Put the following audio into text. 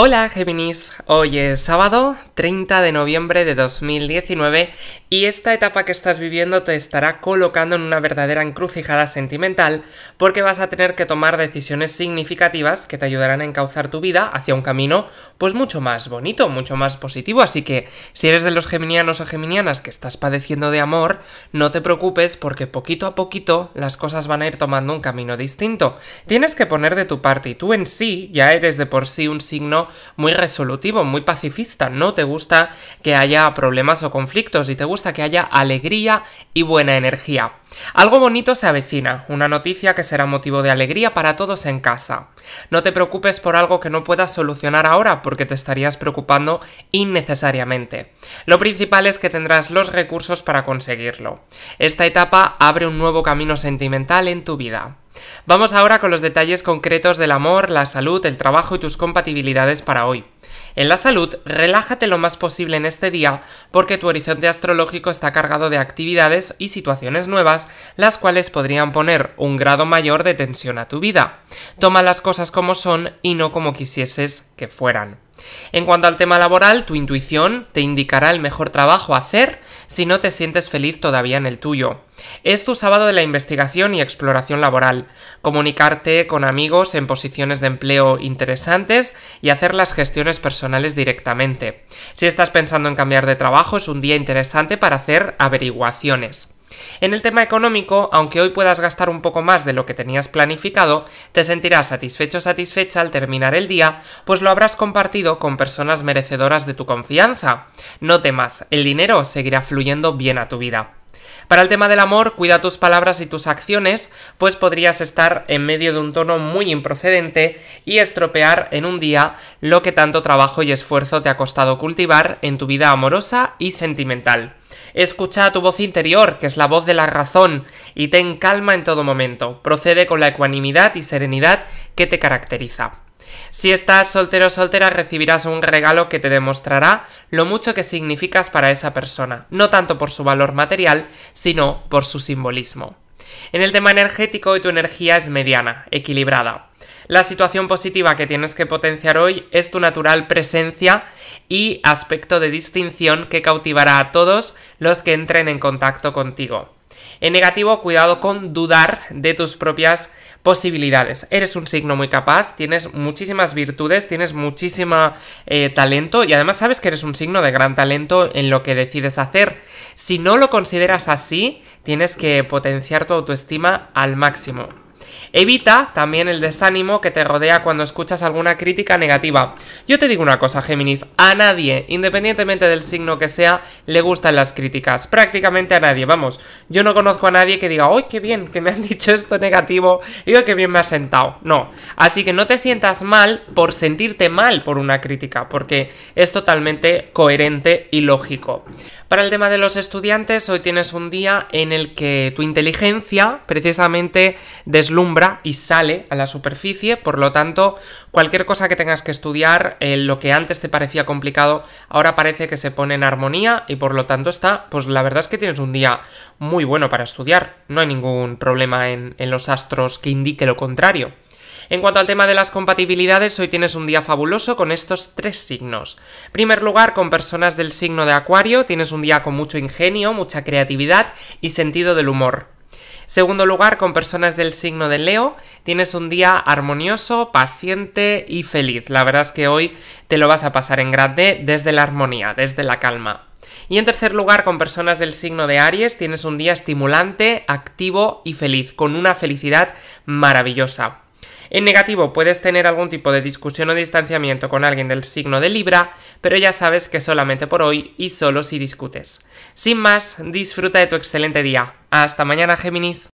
Hola Géminis, hoy es sábado 30 de noviembre de 2019 y esta etapa que estás viviendo te estará colocando en una verdadera encrucijada sentimental porque vas a tener que tomar decisiones significativas que te ayudarán a encauzar tu vida hacia un camino pues mucho más bonito, mucho más positivo, así que si eres de los geminianos o geminianas que estás padeciendo de amor, no te preocupes porque poquito a poquito las cosas van a ir tomando un camino distinto. Tienes que poner de tu parte y tú en sí ya eres de por sí un signo muy resolutivo, muy pacifista. No te gusta que haya problemas o conflictos y te gusta que haya alegría y buena energía. Algo bonito se avecina, una noticia que será motivo de alegría para todos en casa. No te preocupes por algo que no puedas solucionar ahora porque te estarías preocupando innecesariamente. Lo principal es que tendrás los recursos para conseguirlo. Esta etapa abre un nuevo camino sentimental en tu vida. Vamos ahora con los detalles concretos del amor, la salud, el trabajo y tus compatibilidades para hoy. En la salud, relájate lo más posible en este día porque tu horizonte astrológico está cargado de actividades y situaciones nuevas, las cuales podrían poner un grado mayor de tensión a tu vida. Toma las cosas como son y no como quisieses que fueran. En cuanto al tema laboral, tu intuición te indicará el mejor trabajo a hacer si no te sientes feliz todavía en el tuyo. Es tu sábado de la investigación y exploración laboral, comunicarte con amigos en posiciones de empleo interesantes y hacer las gestiones personales directamente. Si estás pensando en cambiar de trabajo, es un día interesante para hacer averiguaciones. En el tema económico, aunque hoy puedas gastar un poco más de lo que tenías planificado, te sentirás satisfecho o satisfecha al terminar el día, pues lo habrás compartido con personas merecedoras de tu confianza. No temas, el dinero seguirá fluyendo bien a tu vida. Para el tema del amor, cuida tus palabras y tus acciones, pues podrías estar en medio de un tono muy improcedente y estropear en un día lo que tanto trabajo y esfuerzo te ha costado cultivar en tu vida amorosa y sentimental. Escucha a tu voz interior, que es la voz de la razón, y ten calma en todo momento. Procede con la ecuanimidad y serenidad que te caracteriza. Si estás soltero o soltera recibirás un regalo que te demostrará lo mucho que significas para esa persona, no tanto por su valor material, sino por su simbolismo. En el tema energético hoy tu energía es mediana, equilibrada. La situación positiva que tienes que potenciar hoy es tu natural presencia y aspecto de distinción que cautivará a todos los que entren en contacto contigo. En negativo, cuidado con dudar de tus propias posibilidades. Eres un signo muy capaz, tienes muchísimas virtudes, tienes muchísimo eh, talento y además sabes que eres un signo de gran talento en lo que decides hacer. Si no lo consideras así, tienes que potenciar tu autoestima al máximo. Evita también el desánimo que te rodea cuando escuchas alguna crítica negativa. Yo te digo una cosa, Géminis, a nadie, independientemente del signo que sea, le gustan las críticas. Prácticamente a nadie, vamos. Yo no conozco a nadie que diga, ¡ay, qué bien que me han dicho esto negativo! yo, qué bien me ha sentado. No. Así que no te sientas mal por sentirte mal por una crítica, porque es totalmente coherente y lógico. Para el tema de los estudiantes, hoy tienes un día en el que tu inteligencia precisamente deslumbra y sale a la superficie, por lo tanto, cualquier cosa que tengas que estudiar, eh, lo que antes te parecía complicado, ahora parece que se pone en armonía y por lo tanto está, pues la verdad es que tienes un día muy bueno para estudiar, no hay ningún problema en, en los astros que indique lo contrario. En cuanto al tema de las compatibilidades, hoy tienes un día fabuloso con estos tres signos. primer lugar, con personas del signo de Acuario, tienes un día con mucho ingenio, mucha creatividad y sentido del humor. Segundo lugar, con personas del signo de Leo, tienes un día armonioso, paciente y feliz. La verdad es que hoy te lo vas a pasar en grande desde la armonía, desde la calma. Y en tercer lugar, con personas del signo de Aries, tienes un día estimulante, activo y feliz, con una felicidad maravillosa. En negativo puedes tener algún tipo de discusión o distanciamiento con alguien del signo de Libra, pero ya sabes que solamente por hoy y solo si discutes. Sin más, disfruta de tu excelente día. Hasta mañana, Géminis.